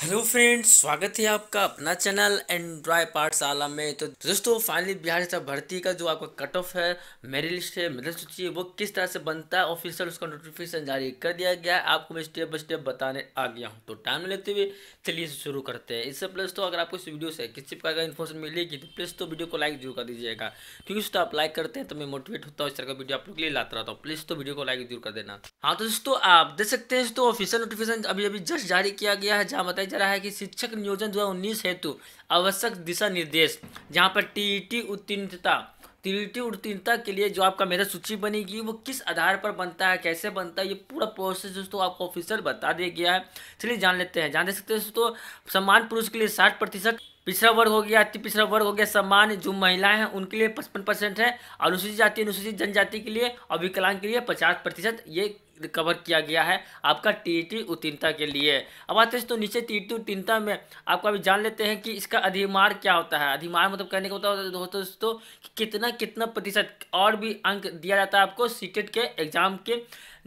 hello friends स्वागत है आपका अपना चैनल एंड्रॉय ड्राई पाठशाला में तो दोस्तों फाइनली बिहार से भर्ती का जो आपका कट ऑफ है मेरी लिस्ट है मेरिट सूची है वो किस तरह से बनता है ऑफिशियल उसका नोटिफिकेशन जारी कर दिया गया है आपको मैं स्टेप बाय स्टेप बताने आ गया हूँ तो टाइम लेते हुए चलिए शुरू करते हैं इससे प्लस तो अगर आपको इस वीडियो से किसी प्रकार का इन्फॉर्मेशन मिलेगी तो प्लीज़ तो वीडियो को लाइक जरूर कर दीजिएगा क्योंकि उसको आप लाइक करते हैं तो मैं मोटिवेट होता हूँ इस तरह का वीडियो आप लोग लिए लाता रहता हूँ प्लीज़ तो वीडियो को लाइक जरूर कर देना हाँ तो दोस्तों आप देख सकते हैं दोस्तों ऑफिशियल नोटिफिकेशन अभी अभी जस्ट जारी किया गया है जहाँ बताया बताया जा रहा है कि शिक्षक नियोजन दो हेतु आवश्यक दिशा निर्देश जहाँ पर टीईटी उत्तीर्णता टीईटी उत्तीर्णता के लिए जो आपका मेरा सूची बनेगी वो किस आधार पर बनता है कैसे बनता है ये पूरा प्रोसेस दोस्तों आपको ऑफिसर बता दिया गया है चलिए जान लेते हैं जान सकते हैं दोस्तों सम्मान पुरुष के लिए साठ प्रतिशत पिछड़ा वर्ग हो गया अति पिछड़ा वर्ग हो गया सम्मान जो महिलाएं हैं उनके लिए पचपन परसेंट है अनुसूचित जाति अनुसूचित जनजाति के लिए और विकलांग के लिए पचास प्रतिशत ये कवर किया गया है आपका टी टी e उत्तीर्णता के लिए अब आते हैं तो नीचे टी e उत्तीनता में आपको अभी जान लेते हैं कि इसका अधिमार क्या होता है अधिमार मतलब कहने का मतलब होता है दोस्तों दोस्तों कितना कितना प्रतिशत और भी अंक दिया जाता है आपको सीटेट e के एग्जाम के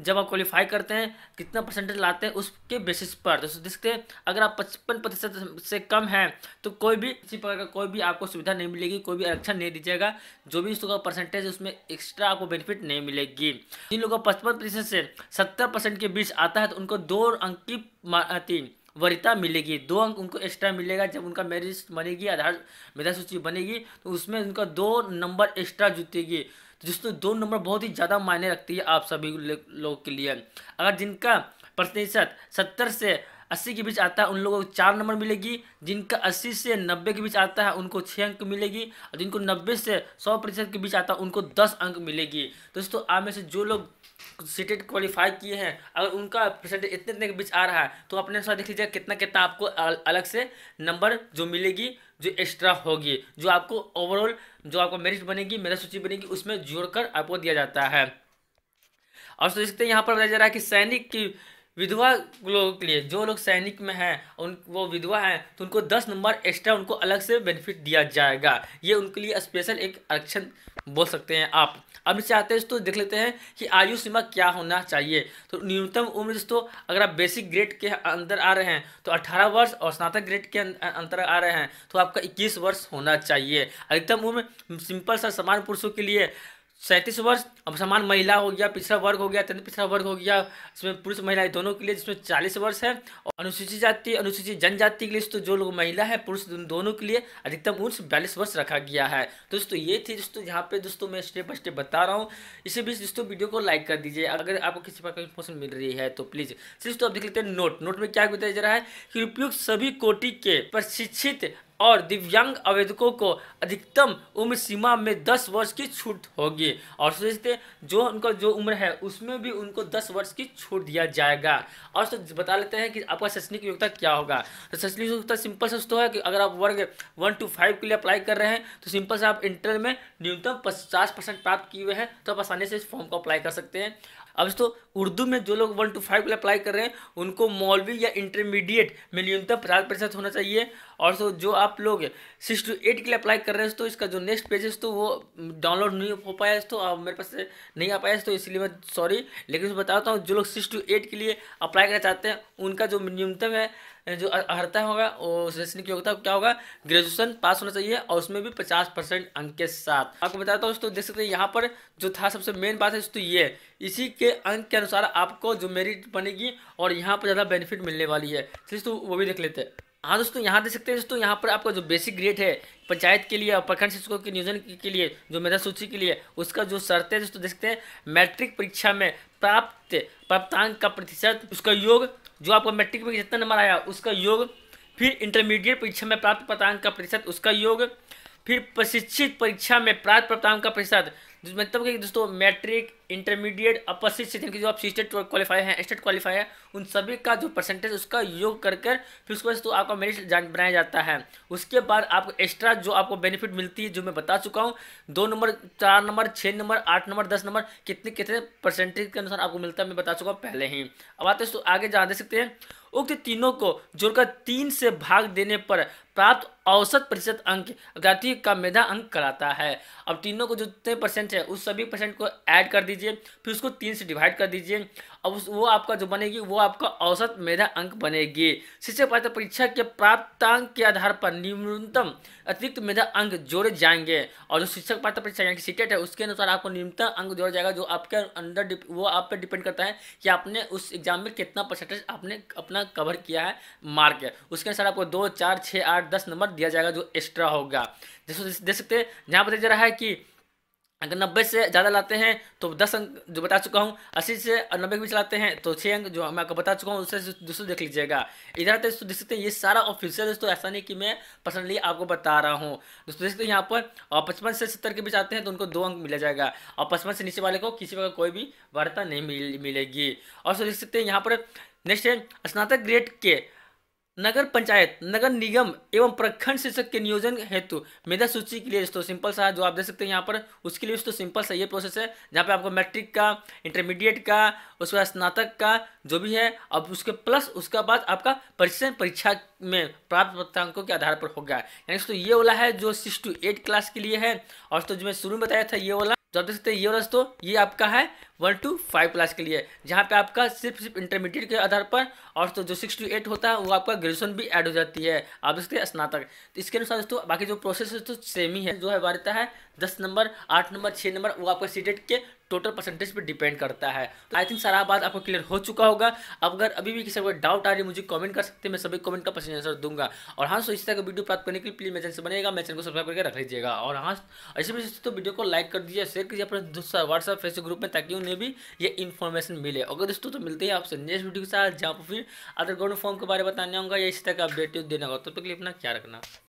जब आप क्वालिफाई करते हैं कितना परसेंटेज लाते हैं उसके बेसिस पर दोस्तों देखते हैं अगर आप पचपन प्रतिशत से कम हैं तो कोई भी किसी प्रकार का कोई भी आपको सुविधा नहीं मिलेगी कोई भी आरक्षण नहीं दीजिएगा जो भी उसका परसेंटेज उसमें एक्स्ट्रा आपको बेनिफिट नहीं मिलेगी जिन लोगों का पचपन प्रतिशत से सत्तर परसेंट के बीच आता है तो उनको दो अंक की वरिता मिलेगी दो अंक उनको एक्स्ट्रा मिलेगा जब उनका मेरिट बनेगी आधार मेधा सूची बनेगी तो उसमें उनका दो नंबर एक्स्ट्रा जुटेगी तो दोस्तों दो नंबर बहुत ही ज़्यादा मायने रखती है आप सभी लोगों के लिए अगर जिनका प्रतिशत सत्तर से अस्सी के बीच आता है उन लोगों को चार नंबर मिलेगी जिनका अस्सी से नब्बे के बीच आता है उनको छः अंक मिलेगी और जिनको नब्बे से सौ प्रतिशत के बीच आता है उनको दस अंक मिलेगी दोस्तों आप में से जो लोग सीटेट क्वालिफाई किए हैं अगर उनका परसेंटेज इतने इतने के बीच आ रहा है तो अपने अनुसार देख लीजिए कितना कितना आपको अलग से नंबर जो मिलेगी जो एक्स्ट्रा होगी जो आपको ओवरऑल जो आपको मेरिट बनेगी मेरा सूची बनेगी उसमें जोड़कर आपको दिया जाता है और तो देखते हैं यहाँ पर बताया जा रहा है कि सैनिक की विधवा लोगों के लिए जो लोग सैनिक में हैं उन वो विधवा हैं तो उनको दस नंबर एक्स्ट्रा उनको अलग से बेनिफिट दिया जाएगा ये उनके लिए स्पेशल एक आरक्षण बोल सकते हैं आप अब चाहते आते हैं दोस्तों देख लेते हैं कि आयु सीमा क्या होना चाहिए तो न्यूनतम उम्र दोस्तों अगर आप बेसिक ग्रेड के अंदर आ रहे हैं तो 18 वर्ष और स्नातक ग्रेड के अंतर अं, आ रहे हैं तो आपका 21 वर्ष होना चाहिए अधिकतम उम्र सिंपल सा समान पुरुषों के लिए सैंतीस वर्ष अब समान महिला हो गया पिछड़ा वर्ग हो गया अत्यंत पिछड़ा वर्ग हो गया इसमें पुरुष महिला दोनों के लिए जिसमें चालीस वर्ष है और अनुसूचित जाति अनुसूचित जनजाति के लिए तो जो लोग महिला है पुरुष दोनों के लिए अधिकतम उम्र बयालीस वर्ष रखा गया है दोस्तों ये थी दोस्तों यहाँ पे दोस्तों मैं स्टेप बाय स्टेप बता रहा हूँ इसी बीच दोस्तों वीडियो को लाइक कर दीजिए अगर आपको किसी प्रकार की इन्फॉर्मेशन मिल रही है तो प्लीज़ सिर्फ तो आप देख लेते हैं नोट नोट में क्या बताया जा रहा है कि उपयुक्त सभी कोटि के प्रशिक्षित और दिव्यांग आवेदकों को अधिकतम उम्र सीमा में दस वर्ष की छूट होगी और सोचते जो उनका जो उम्र है उसमें भी उनको दस वर्ष की छूट दिया जाएगा और तो बता लेते हैं कि आपका शैक्षणिक योग्यता क्या होगा तो शैक्षणिक योग्यता सिंपल से तो है कि अगर आप वर्ग वन टू फाइव के लिए अप्लाई कर रहे हैं तो सिंपल से आप इंटर में न्यूनतम पचास परसेंट प्राप्त किए हुए हैं तो आप आसानी से इस फॉर्म को अप्लाई कर सकते हैं अब दोस्तों उर्दू में जो लोग वन टू फाइव के लिए अप्लाई कर रहे हैं उनको मौलवी या इंटरमीडिएट में न्यूनतम पचास प्रतिशत होना चाहिए और तो जो आप लोग सिक्स टू एट के लिए अप्लाई कर रहे हैं तो इसका जो नेक्स्ट पेजेस तो वो डाउनलोड नहीं हो पाया तो आप मेरे पास नहीं आ पाया तो इसलिए मैं सॉरी लेकिन बताता हूँ जो लोग सिक्स टू एट के लिए अप्लाई करना चाहते हैं उनका जो न्यूनतम है जो अर्ता होगा वो शैक्षणिक योग्यता क्या होगा ग्रेजुएशन पास होना चाहिए और उसमें भी पचास परसेंट अंक के साथ आपको बताता हूँ दोस्तों देख सकते हैं यहाँ पर जो था सबसे मेन बात है दोस्तों ये इसी के अंक के अनुसार आपको जो मेरिट बनेगी और यहाँ पर ज़्यादा बेनिफिट मिलने वाली है तो वो भी देख लेते हैं हाँ दोस्तों यहाँ देख सकते हैं दोस्तों यहाँ पर आपका जो बेसिक ग्रेड है पंचायत के लिए और प्रखंड शिक्षकों के नियोजन के लिए जो मेधा सूची के लिए उसका जो शर्त है दोस्तों देख सकते हैं मैट्रिक परीक्षा में प्राप्त प्राप्तांक का प्रतिशत उसका योग जो आपका मैट्रिक में जितना नंबर आया उसका योग फिर इंटरमीडिएट परीक्षा में प्राप्त प्राप्तांक का प्रतिशत उसका योग फिर प्रशिक्षित परीक्षा में प्राप्त प्राप्तांक का प्रतिशत मतलब कि दोस्तों matric intermediate upper six section की जो आप स्टेट क्वालिफाई हैं स्टेट क्वालिफाई है उन सभी का जो परसेंटेज उसका योग कर कर फिर उसके बाद तो आपका मेरिट जान बनाया जाता है उसके बाद आपको एक्स्ट्रा जो आपको बेनिफिट मिलती है जो मैं बता चुका हूँ दो नंबर चार नंबर छः नंबर आठ नंबर दस नंबर कितने कितने परसेंटेज के अनुसार आपको मिलता है मैं बता चुका हूँ पहले ही अब आते तो आगे जान दे सकते हैं उक्त तीनों को जोड़कर तीन से भाग देने पर प्राप्त औसत प्रतिशत अंक अभ्यर्थी का मेधा अंक कराता है अब तीनों को जितने परसेंट है उस सभी परसेंट को ऐड कर दीजिए लीजिए फिर उसको तीन से डिवाइड कर दीजिए अब उस वो आपका जो बनेगी वो आपका औसत मेधा अंक बनेगी शिक्षक पात्रता परीक्षा के प्राप्तांक के आधार पर न्यूनतम अतिरिक्त मेधा अंक जोड़े जाएंगे और जो शिक्षक पात्र परीक्षा यानी सीटेट है उसके अनुसार आपको न्यूनतम अंक जोड़ा जाएगा जो आपके अंडर वो आप पर डिपेंड करता है कि आपने उस एग्जाम में कितना परसेंटेज आपने अपना कवर किया है मार्क उसके अनुसार आपको दो चार छः आठ दस नंबर दिया जाएगा जो एक्स्ट्रा होगा जैसे देख सकते हैं यहाँ पर देख जा रहा है कि अगर नब्बे से ज़्यादा लाते हैं तो दस अंक जो बता चुका हूँ अस्सी से और नब्बे के बीच लाते हैं तो छः अंक जो मैं आपको बता चुका हूँ उससे दूसरे देख लीजिएगा इधर आते दोस्तों देख सकते हैं ये सारा ऑफिशियल दोस्तों ऐसा नहीं कि मैं पर्सनली आपको बता रहा हूँ दोस्तों देख सकते हैं यहाँ पर और पचपन से सत्तर के बीच आते हैं तो उनको दो अंक मिला जाएगा और पचपन से नीचे वाले को किसी प्रकार कोई भी वार्ता नहीं मिलेगी और देख सकते हैं यहाँ पर नेक्स्ट है स्नातक ग्रेड के नगर पंचायत नगर निगम एवं प्रखंड शीर्षक के नियोजन हेतु मेधा सूची के लिए दोस्तों सिंपल सा जो आप देख सकते हैं यहाँ पर उसके लिए दोस्तों सिंपल सा ये प्रोसेस है जहाँ पे आपको मैट्रिक का इंटरमीडिएट का उसके बाद स्नातक का जो भी है अब उसके प्लस उसके बाद आपका परीक्षण परीक्षा में प्राप्त पत्रांकों के आधार पर हो गया यानी दोस्तों ये वाला है जो सिक्स टू एट क्लास के लिए है और दोस्तों जो मैं शुरू में बताया था ये वाला तो आप देख सकते हैं ये वाला दोस्तों ये आपका है वन टू फाइव क्लास के लिए जहाँ पे आपका सिर्फ सिर्फ इंटरमीडिएट के आधार पर और तो जो सिक्स टू एट होता है वो आपका ग्रेजुएशन भी ऐड हो जाती है आप इसके स्नातक तो इसके अनुसार दोस्तों बाकी जो प्रोसेस है तो सेम ही है जो है रहता है दस नंबर आठ नंबर छः नंबर वो आपका सी e के टोटल परसेंटेज पे डिपेंड करता है तो आई थिंक सारा बात आपको क्लियर हो चुका होगा अब अगर अभी भी किसी को डाउट आ रही है मुझे कमेंट कर सकते हैं मैं सभी कमेंट का पसंद आंसर दूंगा और हाँ सो इस तरह का वीडियो प्राप्त करने के लिए प्लीज मैं चैनल से बनेगा मैं चैनल को सब्सक्राइब करके रख लीजिएगा और हाँ ऐसे भी तो वीडियो को लाइक कर दीजिए शेयर कीजिए अपने व्हाट्सएप फेसबुक ग्रुप में ताकि उन्हें उन्हें भी ये इन्फॉर्मेशन मिले अगर दोस्तों तो मिलते हैं आपसे नेक्स्ट वीडियो के साथ जहाँ पर फिर अदर गवर्नमेंट फॉर्म के बारे में बताने होगा या इस तरह का अपडेट देना होगा तो तक लिए अपना क्या रखना